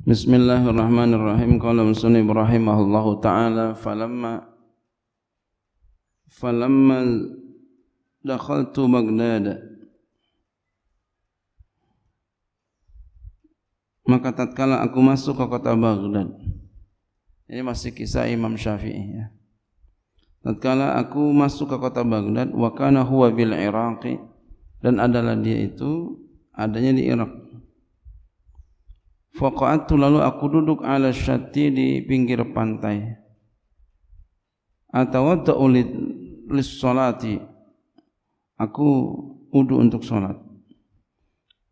Bismillahirrahmanirrahim. Qala Ibrahim Allah taala falamma falamma dakhaltu Baghdad maka tatkala aku masuk ke kota Baghdad ini masih kisah Imam Syafi'i ya tatkala aku masuk ke kota Baghdad wa kana huwa bil Iraqi dan adalah dia itu adanya di Irak Faqa'atu lalu aku duduk ala syati di pinggir pantai. atau Atawadda'u lis salati. Aku wudu untuk salat.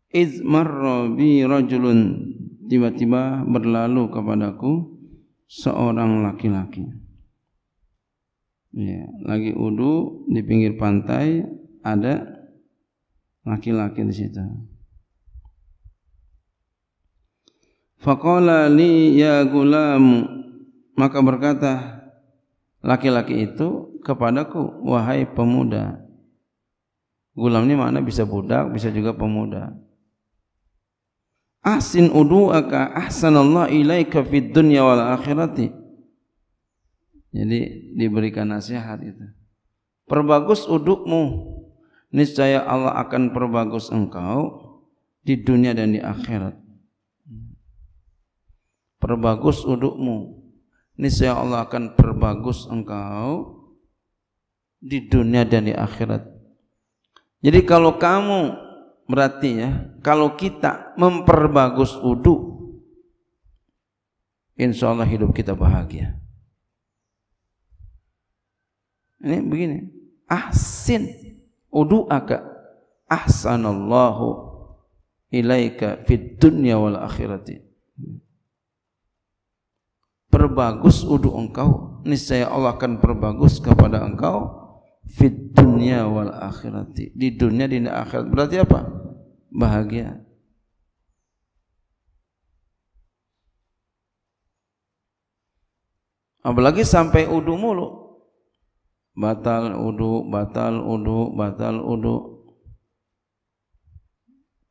Iz marra bi rajulun tiba-tiba berlalu kepadaku seorang laki-laki. Ya, lagi wudu di pinggir pantai ada laki-laki di situ. Faqala li ya gulam maka berkata laki-laki itu kepadaku wahai pemuda. Gulam ini mana bisa budak, bisa juga pemuda. asin udu'aka ahsanallah ilaika fid dunya wal akhirati. Jadi diberikan nasihat itu. Perbagus udukmu, niscaya Allah akan perbagus engkau di dunia dan di akhirat perbagus udukmu niscaya Allah akan perbagus engkau di dunia dan di akhirat jadi kalau kamu berarti ya kalau kita memperbagus uduk insya Allah hidup kita bahagia ini begini ahsin udu'aka ahsanallahu ilaika fid dunya wal akhirati perbagus udu engkau niscaya Allah akan perbagus kepada engkau fit dunia wal akhirati di dunia di akhirat berarti apa bahagia apalagi sampai udu mulu batal udu batal udu batal udu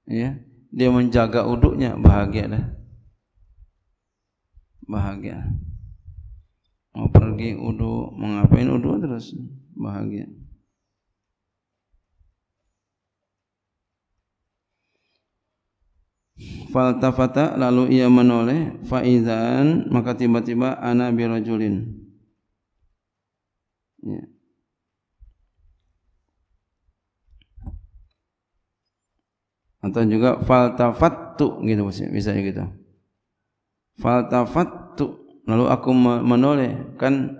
ya dia menjaga udunya bahagia dah bahagia mau pergi udu mau ngapain udu terus bahagia faltafata lalu ia menoleh faizan maka tiba-tiba ana birajulin ya. atau juga faltafattu gitu bisa gitu fatu, lalu aku menoleh kan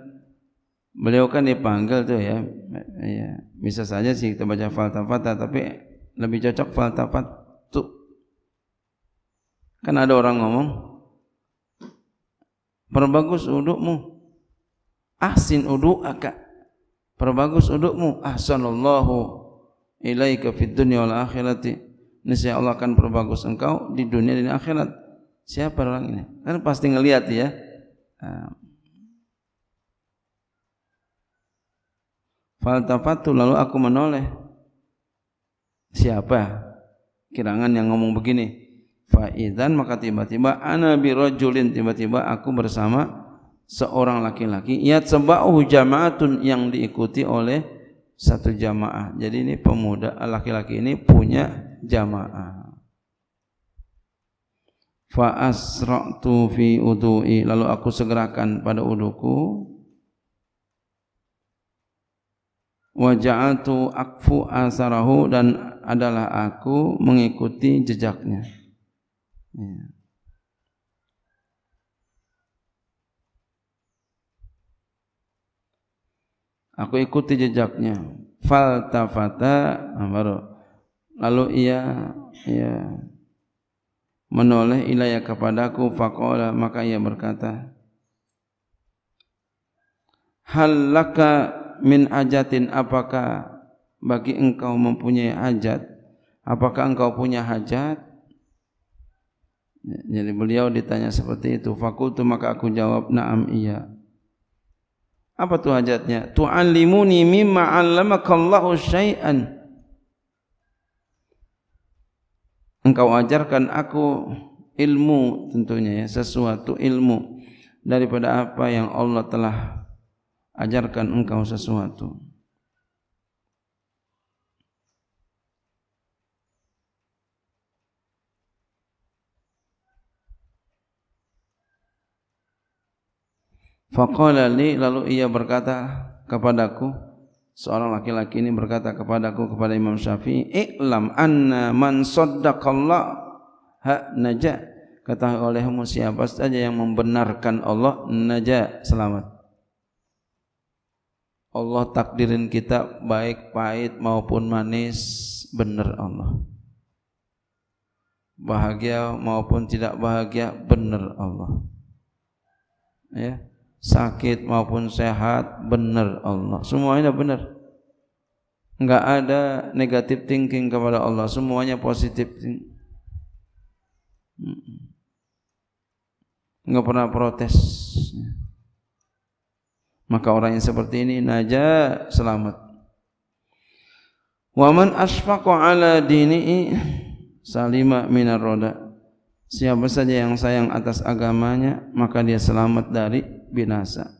beliau kan dipanggil tuh ya ya bisa saja sih kita baca faltafata tapi lebih cocok faltafattu kan ada orang ngomong perbagus udukmu ahsin udu'aka perbagus udukmu ahsanallahu ilaika fid dunya wal akhirati niscaya Allah akan perbagus engkau di dunia dan akhirat siapa orang ini kan pasti ngelihat ya Falta nah. Faltafatu lalu aku menoleh siapa kirangan yang ngomong begini Faizan maka tiba-tiba ana birajulin tiba-tiba aku bersama seorang laki-laki yatsabahu jama'atun yang diikuti oleh satu jamaah. Jadi ini pemuda laki-laki ini punya jamaah fa asra'tu fi udhu'i lalu aku segerakan pada uduku wa ja'altu akfu asarahu dan adalah aku mengikuti jejaknya iya. aku ikuti jejaknya faltafata nah, lalu ia ya menoleh ilaya kepadaku faqala maka ia berkata Hal laka min ajatin apakah bagi engkau mempunyai hajat apakah engkau punya hajat jadi beliau ditanya seperti itu fakultu maka aku jawab na'am iya apa tuh hajatnya tu'allimuni mimma 'allamakallahu syai'an engkau ajarkan aku ilmu tentunya ya sesuatu ilmu daripada apa yang Allah telah ajarkan engkau sesuatu Faqala li lalu ia berkata kepadaku Seorang laki-laki ini berkata kepadaku kepada Imam Syafi'i, "Iklam anna man saddaqallah ha naja." Ketahui olehmu siapa saja yang membenarkan Allah naja selamat. Allah takdirin kita baik pahit maupun manis benar Allah. Bahagia maupun tidak bahagia benar Allah. Ya sakit maupun sehat benar Allah semuanya benar enggak ada negatif thinking kepada Allah semuanya positif enggak pernah protes maka orang yang seperti ini naja selamat waman man ala dinihi salima minar roda siapa saja yang sayang atas agamanya maka dia selamat dari binasa.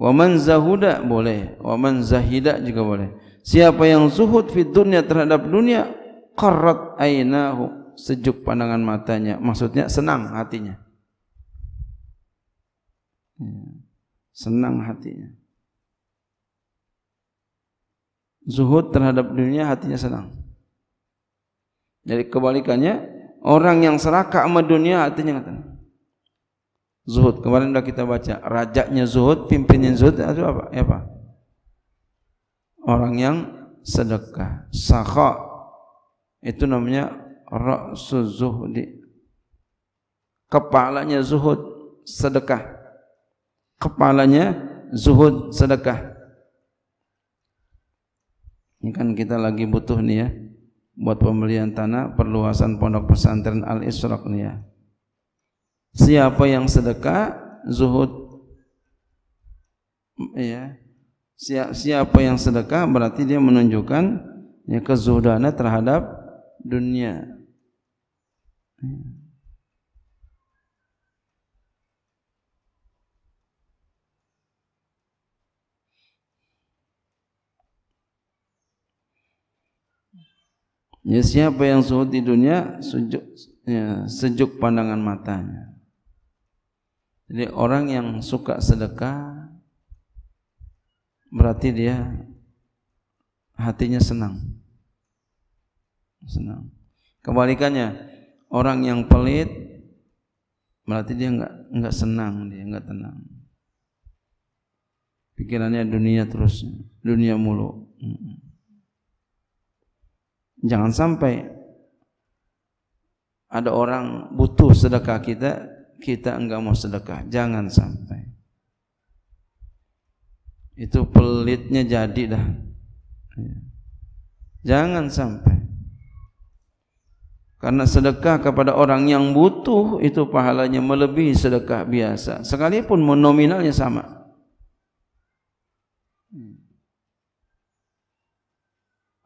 Waman zahuda boleh, waman zahida juga boleh. Siapa yang zuhud fi dunia terhadap dunia, qarrat ainahu, sejuk pandangan matanya, maksudnya senang hatinya. Ya, senang hatinya. Zuhud terhadap dunia hatinya senang. Jadi kebalikannya, orang yang serakah sama dunia hatinya tenang. zuhud. Kemarin sudah kita baca rajaknya zuhud, pimpinnya zuhud itu apa? Ya apa? Orang yang sedekah, sakha itu namanya ra'su zuhdi. Kepalanya zuhud, sedekah. Kepalanya zuhud, sedekah. Ini kan kita lagi butuh nih ya buat pembelian tanah perluasan pondok pesantren Al Isrok nih ya. Siapa yang sedekah zuhud ya. Siapa yang sedekah berarti dia menunjukkan ya kezuhudannya terhadap dunia. Ya, siapa yang zuhud di dunia sejuk, ya, sejuk pandangan matanya. Jadi orang yang suka sedekah berarti dia hatinya senang. Senang. Kebalikannya, orang yang pelit berarti dia enggak enggak senang, dia enggak tenang. Pikirannya dunia terus, dunia mulu. Jangan sampai ada orang butuh sedekah kita kita enggak mau sedekah. Jangan sampai. Itu pelitnya jadi dah. Iya. Jangan sampai. Karena sedekah kepada orang yang butuh itu pahalanya melebihi sedekah biasa. Sekalipun nominalnya sama.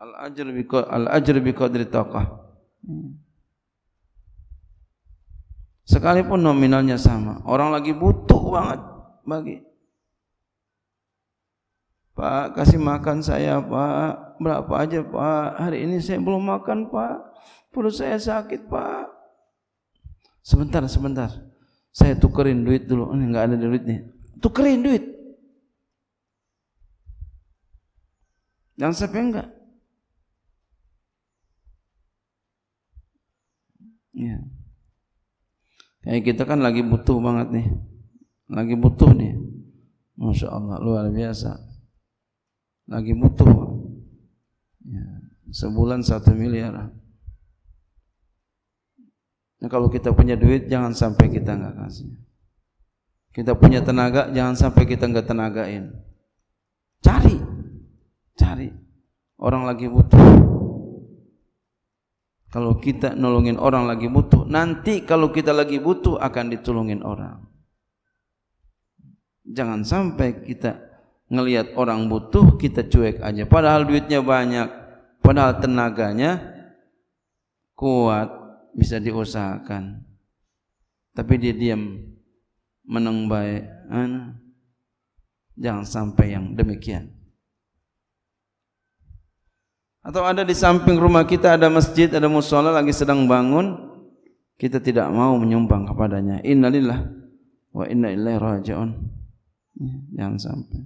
Al-ajr bi al-ajr bi qadri taqah. Hmm. Sekalipun nominalnya sama, orang lagi butuh banget bagi. Pak, kasih makan saya, Pak. Berapa aja, Pak? Hari ini saya belum makan, Pak. Perut saya sakit, Pak. Sebentar, sebentar. Saya tukerin duit dulu. Ini enggak ada duit nih. Tukerin duit. yang siapa enggak. Ya. Yeah. Kayak eh, kita kan lagi butuh banget nih. Lagi butuh nih. Masya Allah, luar biasa. Lagi butuh. Ya, sebulan satu miliar. Nah, kalau kita punya duit, jangan sampai kita nggak kasih. Kita punya tenaga, jangan sampai kita nggak tenagain. Cari, cari. Orang lagi butuh. Kalau kita nolongin orang lagi butuh, nanti kalau kita lagi butuh akan ditolongin orang. Jangan sampai kita ngelihat orang butuh kita cuek aja padahal duitnya banyak, padahal tenaganya kuat, bisa diusahakan. Tapi dia diam menengbai. baik. Anu. Jangan sampai yang demikian. Atau ada di samping rumah kita ada masjid, ada musola lagi sedang bangun, kita tidak mau menyumbang kepadanya. Innalillah wa inna ilaihi rajiun. Ya, jangan sampai.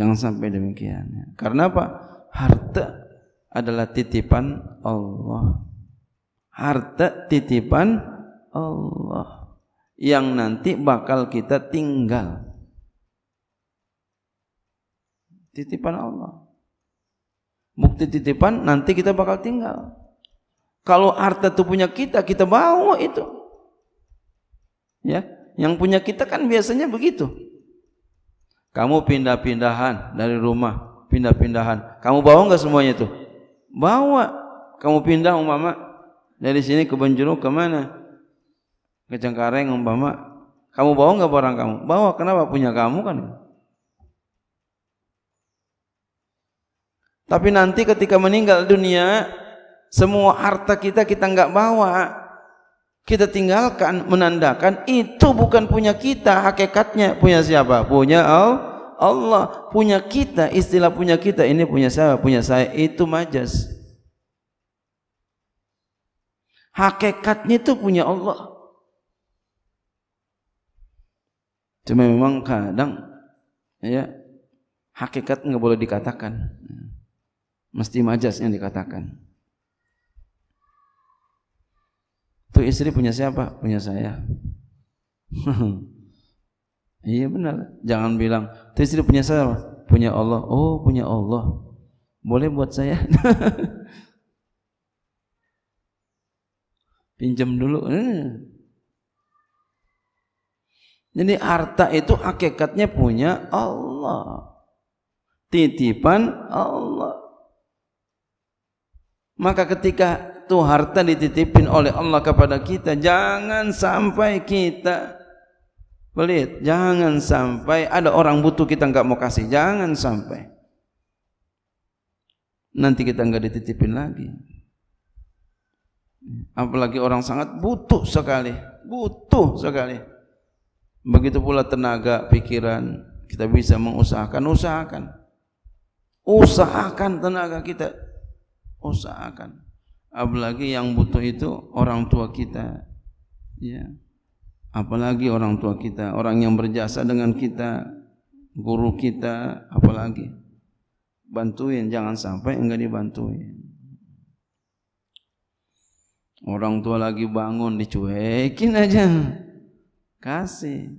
Jangan sampai demikian. Ya. Karena apa? Harta adalah titipan Allah. Harta titipan Allah yang nanti bakal kita tinggal. Titipan Allah. Bukti titipan nanti kita bakal tinggal. Kalau harta itu punya kita, kita bawa itu. Ya, yang punya kita kan biasanya begitu. Kamu pindah-pindahan dari rumah, pindah-pindahan. Kamu bawa nggak semuanya itu? Bawa. Kamu pindah umpama dari sini ke Benjeruk ke mana? Ke Cengkareng umpama. Kamu bawa nggak barang kamu? Bawa. Kenapa punya kamu kan? Tapi nanti ketika meninggal dunia, semua harta kita kita nggak bawa, kita tinggalkan menandakan itu bukan punya kita, hakikatnya punya siapa? Punya Allah, punya kita, istilah punya kita ini punya siapa? Punya saya itu majas. Hakikatnya itu punya Allah. Cuma memang kadang ya hakikat nggak boleh dikatakan. Mesti majas yang dikatakan. Itu istri punya siapa? Punya saya. iya benar. Jangan bilang, itu istri punya saya. Punya Allah. Oh punya Allah. Boleh buat saya? Pinjam dulu. Jadi eh. harta itu hakikatnya punya Allah. Titipan Allah. Maka ketika itu harta dititipin oleh Allah kepada kita, jangan sampai kita pelit, jangan sampai ada orang butuh kita nggak mau kasih, jangan sampai. Nanti kita nggak dititipin lagi. Apalagi orang sangat butuh sekali, butuh sekali. Begitu pula tenaga, pikiran, kita bisa mengusahakan, usahakan. Usahakan tenaga kita, usahakan apalagi yang butuh itu orang tua kita ya apalagi orang tua kita orang yang berjasa dengan kita guru kita apalagi bantuin jangan sampai enggak dibantuin orang tua lagi bangun dicuekin aja kasih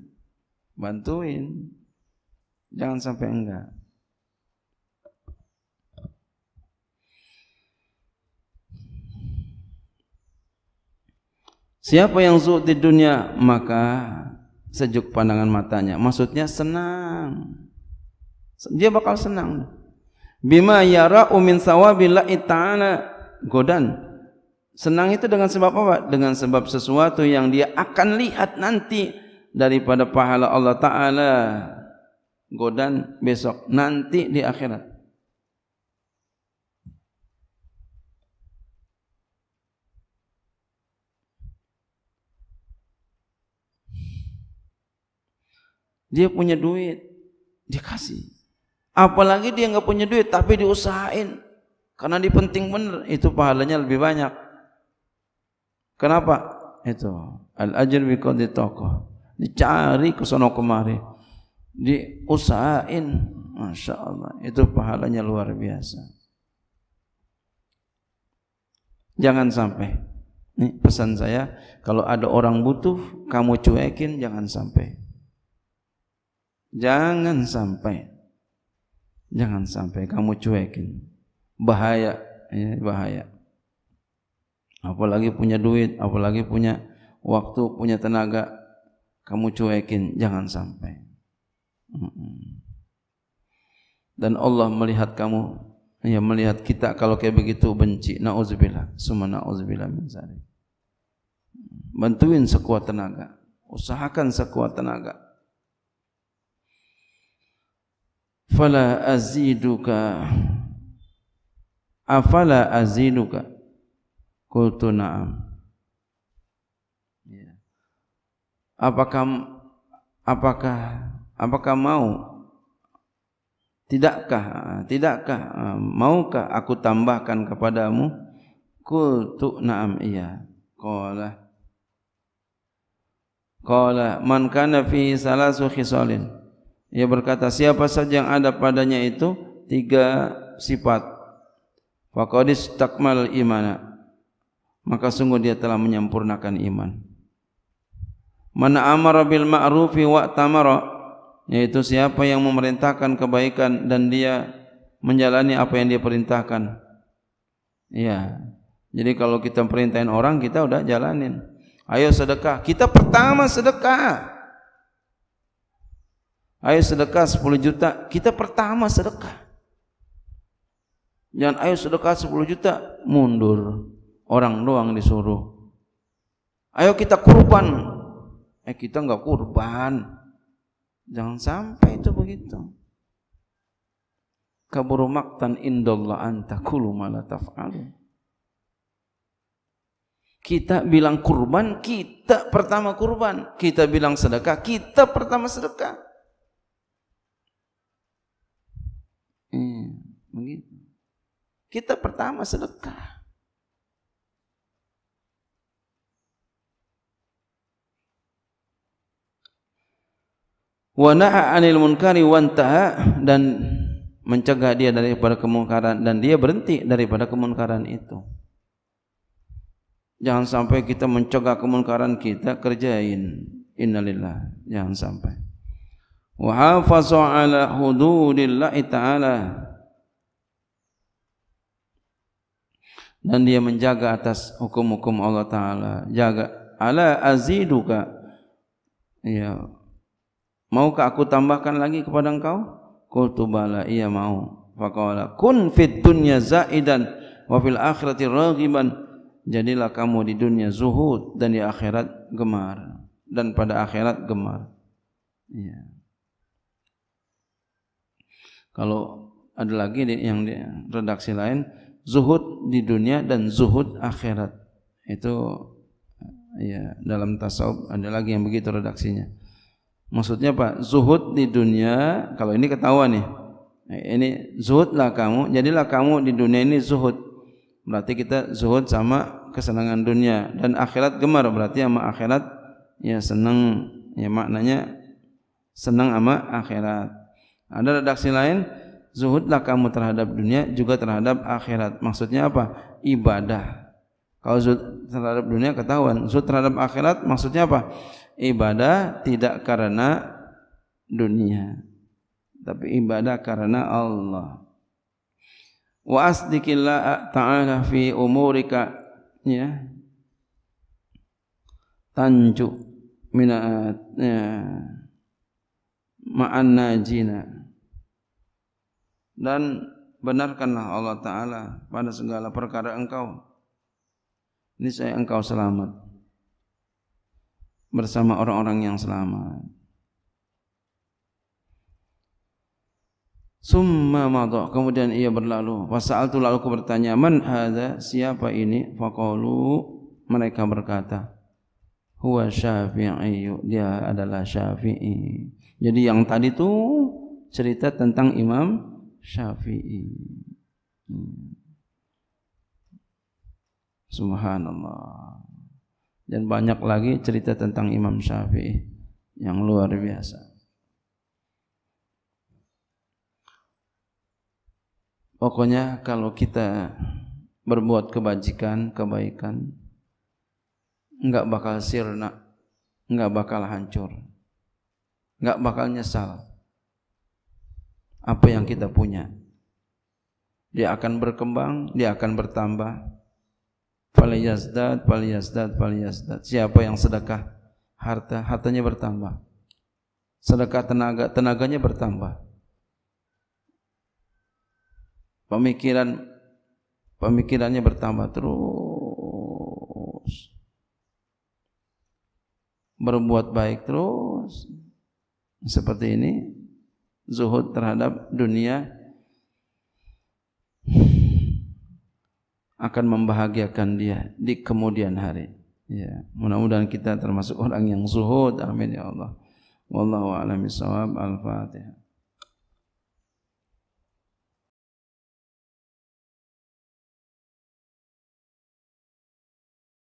bantuin jangan sampai enggak Siapa yang zuhud di dunia maka sejuk pandangan matanya. Maksudnya senang. Dia bakal senang. Bima yara umin sawabillah godan. Senang itu dengan sebab apa? Dengan sebab sesuatu yang dia akan lihat nanti daripada pahala Allah Ta'ala godan besok nanti di akhirat Dia punya duit, dia kasih. Apalagi dia nggak punya duit tapi diusahain. Karena di penting bener itu pahalanya lebih banyak. Kenapa? Itu al ajr di toko, Dicari ke sono kemari. Diusahain. Masya Allah, itu pahalanya luar biasa. Jangan sampai. Ini pesan saya, kalau ada orang butuh, kamu cuekin, jangan sampai. Jangan sampai jangan sampai kamu cuekin. Bahaya, ya, bahaya. Apalagi punya duit, apalagi punya waktu, punya tenaga, kamu cuekin, jangan sampai. Dan Allah melihat kamu, ya melihat kita kalau kayak begitu benci. Nauzubillah, summa nauzubillah min zalik. Bantuin sekuat tenaga, usahakan sekuat tenaga. fala aziduka afala aziduka qultu na'am ya. apakah apakah apakah mau tidakkah eh, tidakkah eh, maukah aku tambahkan kepadamu qultu na'am iya qala qala man kana fi salasu khisalin Ia berkata, siapa saja yang ada padanya itu tiga sifat. Faqadis takmal imana. Maka sungguh dia telah menyempurnakan iman. Mana amar bil ma'rufi wa tamara yaitu siapa yang memerintahkan kebaikan dan dia menjalani apa yang dia perintahkan. Iya. Jadi kalau kita perintahin orang kita udah jalanin. Ayo sedekah. Kita pertama sedekah. Ayo sedekah 10 juta, kita pertama sedekah. Jangan ayo sedekah 10 juta, mundur. Orang doang disuruh. Ayo kita kurban. Eh kita enggak kurban. Jangan sampai itu begitu. Kaburu maktan indallah antakulu mala Kita bilang kurban, kita pertama kurban. Kita bilang sedekah, kita pertama sedekah. Begitu. Kita pertama sedekah. Wa naha 'anil munkari dan mencegah dia daripada kemungkaran dan dia berhenti daripada kemungkaran itu. Jangan sampai kita mencegah kemungkaran kita kerjain. Innalillah. Jangan sampai. Wa hafazu ala ta'ala dan dia menjaga atas hukum-hukum Allah taala jaga ala aziduka ya maukah aku tambahkan lagi kepada engkau qultu bala iya mau faqala kun fid dunya zaidan wa fil akhirati raghiban jadilah kamu di dunia zuhud dan di akhirat gemar dan pada akhirat gemar ya kalau ada lagi yang di redaksi lain zuhud di dunia dan zuhud akhirat. Itu ya dalam tasawuf ada lagi yang begitu redaksinya. Maksudnya Pak, zuhud di dunia kalau ini ketahuan nih. Ini zuhudlah kamu, jadilah kamu di dunia ini zuhud. Berarti kita zuhud sama kesenangan dunia dan akhirat gemar berarti sama akhirat ya senang ya maknanya senang sama akhirat. Ada redaksi lain zuhudlah kamu terhadap dunia juga terhadap akhirat. Maksudnya apa? Ibadah. Kalau zuhud terhadap dunia ketahuan, zuhud terhadap akhirat maksudnya apa? Ibadah tidak karena dunia, tapi ibadah karena Allah. Wa asdikillah ta'ala fi umurika ya. Tanju minat ya. ma'an najina dan benarkanlah Allah Ta'ala pada segala perkara engkau. Ini saya engkau selamat bersama orang-orang yang selamat. Summa madha kemudian ia berlalu. Wasa'altu lalu aku bertanya, "Man hadza? Siapa ini?" Faqalu mereka berkata, "Huwa Syafi'i." Dia adalah Syafi'i. Jadi yang tadi itu cerita tentang Imam Syafi'i. Hmm. Subhanallah. Dan banyak lagi cerita tentang Imam Syafi'i yang luar biasa. Pokoknya kalau kita berbuat kebajikan, kebaikan, enggak bakal sirna, enggak bakal hancur, enggak bakal nyesal apa yang kita punya. Dia akan berkembang, dia akan bertambah. Fal yazdad, fal Siapa yang sedekah harta, hartanya bertambah. Sedekah tenaga, tenaganya bertambah. Pemikiran pemikirannya bertambah terus. Berbuat baik terus. Seperti ini zuhud terhadap dunia akan membahagiakan dia di kemudian hari. Ya, mudah-mudahan kita termasuk orang yang zuhud. Amin ya Allah. Wallahu a'lam bishawab. Al-Fatihah.